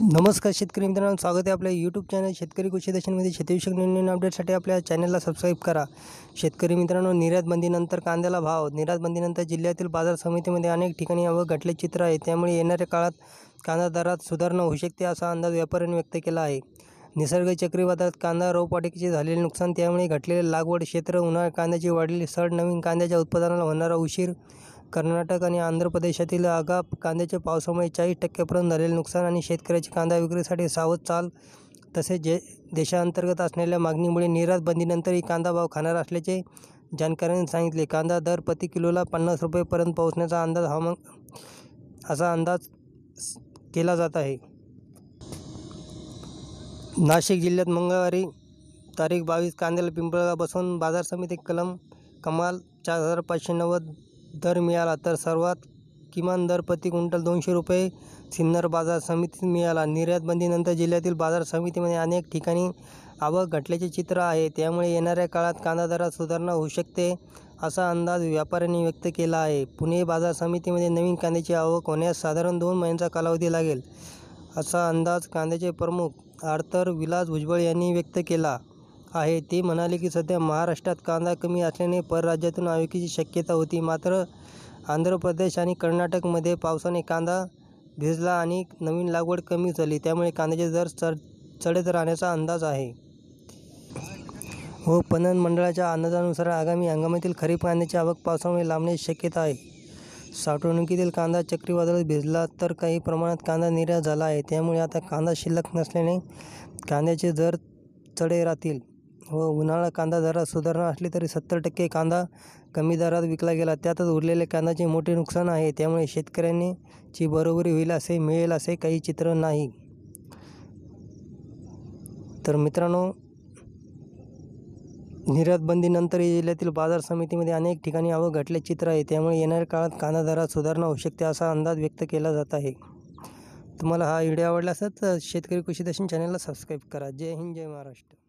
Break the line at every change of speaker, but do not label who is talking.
नमस्कार शेतकरी मित्रांनो स्वागत आहे आपल्या यूट्यूब चॅनल शेतकरी कृषी दर्शनमध्ये शेतीविषयक निर्णय अपडेटसाठी आपल्या चॅनलला सबस्क्राईब करा शेतकरी मित्रांनो निर्यात बंदीनंतर कांद्याला भाव निर्यात बंदीनंतर जिल्ह्यातील बाजार समितीमध्ये अनेक ठिकाणी आवक घटले चित्र आहे त्यामुळे येणाऱ्या काळात कांदा दरात सुधारणा होऊ शकते असा अंदाज व्यापाऱ्यांनी व्यक्त केला आहे निसर्ग चक्रीवादळात कांदा रोपवाटिकेचे झालेले नुकसान त्यामुळे घटलेले लागवड क्षेत्र उन्हाळ्या कांद्याची वाढलेली सड नवीन कांद्याच्या उत्पादनाला होणारा उशीर कर्नाटक आणि आंध्र प्रदेशातील आगाप कांद्याच्या पावसामुळे चाळीस टक्क्यापर्यंत झालेले नुकसान आणि शेतकऱ्याची कांदा विक्रीसाठी सावध चाल तसेच जे देशांतर्गत असलेल्या मागणीमुळे निर्यात बंदीनंतरही कांदा भाव खाणार असल्याचे जाणकारांनी सांगितले कांदा दर प्रति किलोला पन्नास रुपयेपर्यंत पोहोचण्याचा अंदाज हवामान असा अंदाज केला जात आहे नाशिक जिल्ह्यात मंगळवारी तारीख बावीस कांद्याला पिंपळगा बसवून बाजार समिती कलम कमाल चार हजार पाचशे नव्वद दर मिळाला तर सर्वात किमान दर प्रति क्विंटल दोनशे रुपये सिन्नर बाजार समितीत मिळाला निर्यातबंदीनंतर जिल्ह्यातील बाजार समितीमध्ये अनेक ठिकाणी आवक घटल्याचे चित्र आहे त्यामुळे येणाऱ्या काळात कांदा दरात सुधारणा होऊ शकते असा अंदाज व्यापाऱ्यांनी व्यक्त केला आहे पुणे बाजार समितीमध्ये नवीन कांद्याची आवक होण्यास साधारण दोन महिन्यांचा कालावधी लागेल असा अंदाज कांद्याचे प्रमुख आर्थर विलास भुजबळ यांनी व्यक्त केला आहे ते म्हणाले की सध्या महाराष्ट्रात कांदा कमी असल्याने परराज्यातून आवकीची शक्यता होती मात्र आंध्र प्रदेश आणि कर्नाटकमध्ये पावसाने कांदा भिजला आणि नवीन लागवड कमी झाली त्यामुळे कांद्याचे दर चढ चढत राहण्याचा अंदाज आहे व हो, पणन मंडळाच्या अंदाजानुसार आगामी हंगामातील खरीप कांद्याची आवक पावसामुळे लांबण्याची शक्यता आहे साठवणुकीतील कांदा चक्रीवादळात भिजला तर काही प्रमाणात कांदा निर्यात झाला आहे त्यामुळे आता कांदा शिल्लक नसल्याने कांद्याचे दर चढे राहतील व हो, उन्हाळा कांदा दरात सुधारणा असली तरी सत्तर टक्के कांदा कमी दरात विकला गेला त्यातच उरलेले कांद्याचे मोठे नुकसान आहे त्यामुळे शेतकऱ्याने ची बरोबरी होईल असे मिळेल असे काही चित्र नाही तर मित्रांनो निर्यात बंदीनंतर जिल्ह्यातील बाजार समितीमध्ये अनेक ठिकाणी आवक घटले चित्र आहे त्यामुळे येणाऱ्या काळात कांदा दरात सुधारणा होऊ शकते असा अंदाज व्यक्त केला जात आहे तुम्हाला हा व्हिडिओ आवडला असेल तर शेतकरी कृषी दर्शन चॅनलला सबस्क्राईब करा जय हिंद जय महाराष्ट्र